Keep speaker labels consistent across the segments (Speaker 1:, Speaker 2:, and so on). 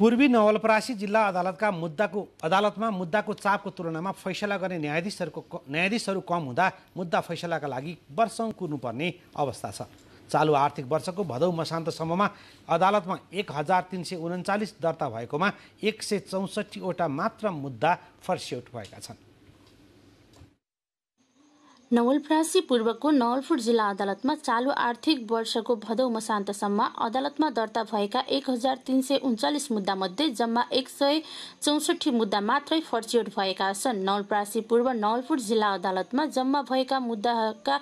Speaker 1: पूर्वी नवलपरासी जिल्ला अदालतका मुद्दाको अदालतमा मुद्दाको चापको तुलनामा फैसला गर्ने न्यायाधीशहरूको न्यायाधीशहरू कम हुँदा मुद्दा फैसलाका लागि वर्षौँ कुर्नुपर्ने अवस्था छ चालु आर्थिक वर्षको भदौ मसान्तसम्ममा अदालतमा एक हजार तिन सय उन्चालिस दर्ता भएकोमा एक सय चौसठीवटा मात्र मुद्दा फर्सिआउट भएका छन्
Speaker 2: नवलपरासी पूर्वको नवलपुर जिल्ला अदालतमा चालु आर्थिक वर्षको भदौ मसान्तसम्म अदालतमा दर्ता भएका एक हजार तीन सय उन्चालिस मुद्दामध्ये जम्मा एक सय चौसठी मुद्दा मात्रै फर्चियोट भएका छन् नवलप्रासी पूर्व नवलपुर जिल्ला अदालतमा जम्मा भएका मुद्दाका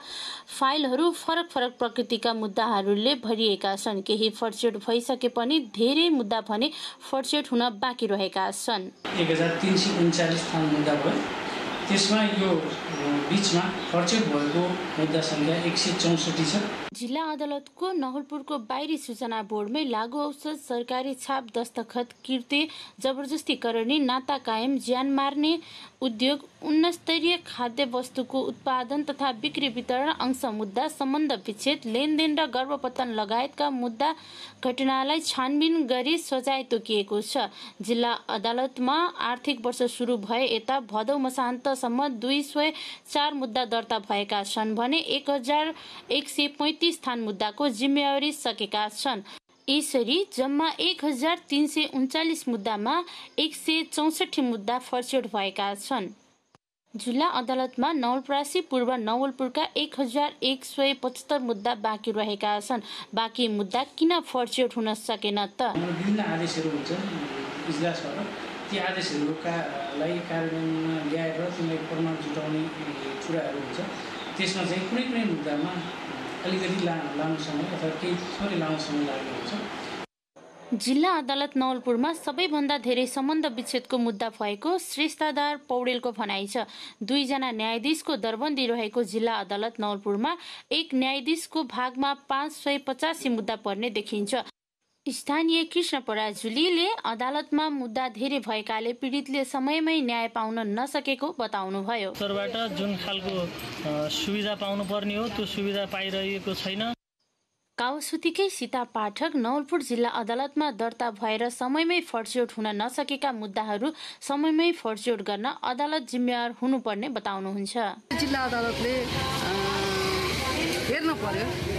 Speaker 2: फाइलहरू फरक फरक प्रकृतिका मुद्दाहरूले भरिएका छन् केही फर्चियोट भइसके पनि धेरै मुद्दा भने फर्चियोट हुन बाँकी रहेका छन्
Speaker 1: त्यसमा यो बिचमा खर्चेट भएको मुद्दा सङ्ख्या एक सय चौसठी छ
Speaker 2: जिल्ला अदालतको नवलपुरको बाहिरी सूचना बोर्डमै लागु औषध सरकारी छाप दस्तखत किर्ते जबरजस्ती करणी नाता कायम ज्यान मार्ने उद्योग उन्नस्तरीय खाद्य वस्तुको उत्पादन तथा बिक्री वितरण अंश मुद्दा सम्बन्ध विच्छेद लेनदेन र गर्भपतन लगायतका मुद्दा घटनालाई छानबिन गरी सजाय तोकिएको छ जिल्ला अदालतमा आर्थिक वर्ष सुरु भए यता भदौ मसान्त आजसम्म दुई सय चार मुद्दा दर्ता भएका छन् भने एक हजार एक सय पैँतिस थान मुद्दाको जिम्मेवारी सकेका छन् यसरी जम्मा एक हजार तिन सय उन्चालिस मुद्दामा एक सय चौसठी मुद्दा फर्सेट भएका छन् जिल्ला अदालतमा नवलप्रासी पूर्व नवलपुरका एक हजार एक सय पचहत्तर मुद्दा बाँकी रहेका छन् बाँकी मुद्दा किन फर्चेट हुन सकेन त
Speaker 1: ती आदेशहरूकालाई कार्यान्वयनमा ल्याएर तिमीलाई प्रमाण जुटाउने कुराहरू हुन्छ त्यसमा चाहिँ कुनै कुनै मुद्दामा अलिकति ला लामो समय अथवा केही थोरै लामो समय लागेको हुन्छ
Speaker 2: जिल्ला अदालत नवलपुरमा सबैभन्दा धेरै सम्बन्ध विच्छेदको मुद्दा भएको श्रेष्ठादार पौडेलको भनाइ छ दुईजना न्यायाधीशको दरबन्दी रहेको जिल्ला अदालत नवलपुरमा एक न्यायाधीशको भागमा पाँच सय पचासी मुद्दा पर्ने देखिन्छ स्थानीय कृष्ण पराजुलीले अदालतमा मुद्दा धेरै भएकाले पीडितले समयमै न्याय पाउन नसकेको बताउनुभयो
Speaker 1: जुन खालको सुविधा पाउनुपर्ने हो त्यो सुविधा पाइरहेको छैन
Speaker 2: काउसुतीकै सीता पाठक नवलपुर जिल्ला अदालतमा दर्ता भएर समयमै फर्चोट हुन नसकेका मुद्दाहरू समयमै फर्चोट गर्न अदालत जिम्मेवार हुनुपर्ने बताउनुहुन्छ जिल्ला अदालतले हेर्नु पर्यो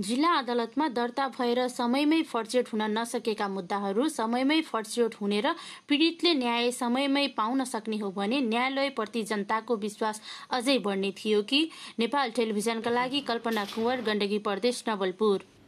Speaker 2: जिल्ला अदालतमा दर्ता भएर समयमै फर्चेट हुन नसकेका मुद्दाहरू समयमै फर्चेट हुने र पीडितले न्याय समयमै पाउन सक्ने हो भने न्यायालयप्रति जनताको विश्वास अझै बढ्ने थियो कि नेपाल टेलिभिजनका लागि कल्पना कुँवर गण्डकी प्रदेश नवलपुर